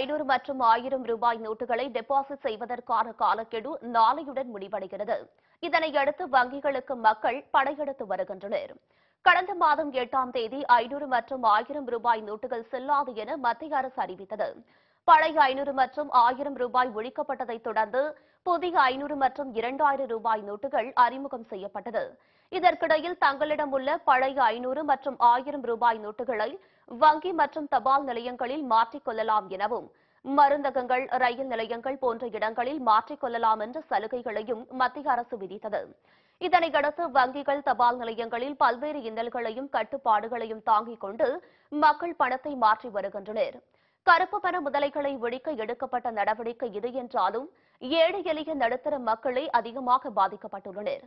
ஐநூறு மற்றும் ஆயிரம் ரூபாய் நோட்டுகளை டெபாசிட் செய்வதற்கான காலக்கெடு நாளையுடன் முடிவடைகிறது இதனையடுத்து வங்கிகளுக்கு மக்கள் படையெடுத்து வருகின்றனர் கடந்த மாதம் எட்டாம் தேதி ஐநூறு மற்றும் ஆயிரம் ரூபாய் நோட்டுகள் செல்லாது என மத்திய அரசு அறிவித்தது பழைய ஐநூறு மற்றும் ஆயிரம் ரூபாய் ஒழிக்கப்பட்டதைத் தொடர்ந்து புதிய ஐநூறு மற்றும் இரண்டாயிரம் ரூபாய் நோட்டுகள் அறிமுகம் செய்யப்பட்டது இதற்கிடையில் தங்களிடம் உள்ள பழைய ஐநூறு மற்றும் ஆயிரம் ரூபாய் நோட்டுகளை வங்கி மற்றும் தபால் நிலையங்களில் மாற்றிக்கொள்ளலாம் எனவும் மருந்தகங்கள் ரயில் நிலையங்கள் போன்ற இடங்களில் மாற்றிக்கொள்ளலாம் என்ற சலுகைகளையும் மத்திய அரசு விதித்தது இதனையடுத்து வங்கிகள் தபால் நிலையங்களில் பல்வேறு இன்னல்களையும் கட்டுப்பாடுகளையும் தாங்கிக் கொண்டு மக்கள் பணத்தை மாற்றி வருகின்றனர் கருப்பு பண முதலைகளை ஒழிக்க எடுக்கப்பட்ட நடவடிக்கை இது என்றாலும் ஏழை எளிய நடுத்தர மக்களே அதிகமாக பாதிக்கப்பட்டுள்ளனர்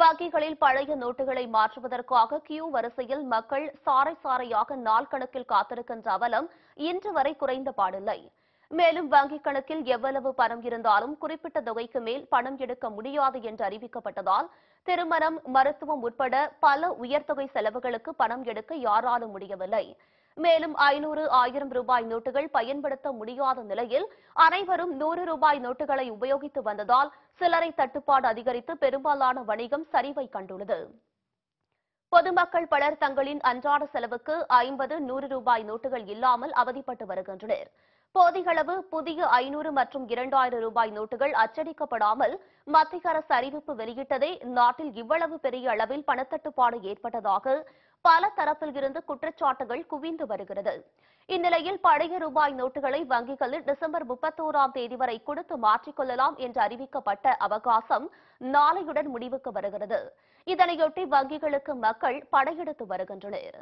வங்கிகளில் பழைய நோட்டுகளை மாற்றுவதற்காக கியூ வரிசையில் மக்கள் சாறை சாறையாக நாள் கணக்கில் காத்திருக்கின்ற அவலம் இன்று வரை குறைந்த பாடில்லை மேலும் வங்கிக் கணக்கில் எவ்வளவு பணம் இருந்தாலும் குறிப்பிட்ட தொகைக்கு மேல் பணம் எடுக்க முடியாது என்று அறிவிக்கப்பட்டதால் திருமணம் மருத்துவம் உட்பட பல உயர்தொகை செலவுகளுக்கு பணம் எடுக்க யாராலும் முடியவில்லை மேலும் ஐநூறு ஆயிரம் ரூபாய் நோட்டுகள் பயன்படுத்த முடியாத நிலையில் அனைவரும் நூறு ரூபாய் நோட்டுகளை உபயோகித்து வந்ததால் சிலரை தட்டுப்பாடு அதிகரித்து பெரும்பாலான வணிகம் சரிவை கண்டுள்ளது பொதுமக்கள் பலர் தங்களின் அன்றாட செலவுக்கு ஐம்பது நூறு ரூபாய் நோட்டுகள் இல்லாமல் அவதிப்பட்டு வருகின்றனர் போதிகளவு புதிய ஐநூறு மற்றும் இரண்டாயிரம் ரூபாய் நோட்டுகள் அச்சடிக்கப்படாமல் மத்திய அரசு அறிவிப்பு வெளியிட்டதே நாட்டில் இவ்வளவு பெரிய அளவில் பணத்தட்டுப்பாடு ஏற்பட்டதாக பல தரப்பில் இருந்து குற்றச்சாட்டுகள் குவிந்து வருகிறது இந்நிலையில் பழைய ரூபாய் நோட்டுகளை வங்கிகளில் டிசம்பர் முப்பத்தோராம் தேதி வரை கொடுத்து மாற்றிக்கொள்ளலாம் என்று அறிவிக்கப்பட்ட அவகாசம் நாளையுடன் முடிவுக்கு வருகிறது இதனையொட்டி வங்கிகளுக்கு மக்கள் படையெடுத்து வருகின்றனர்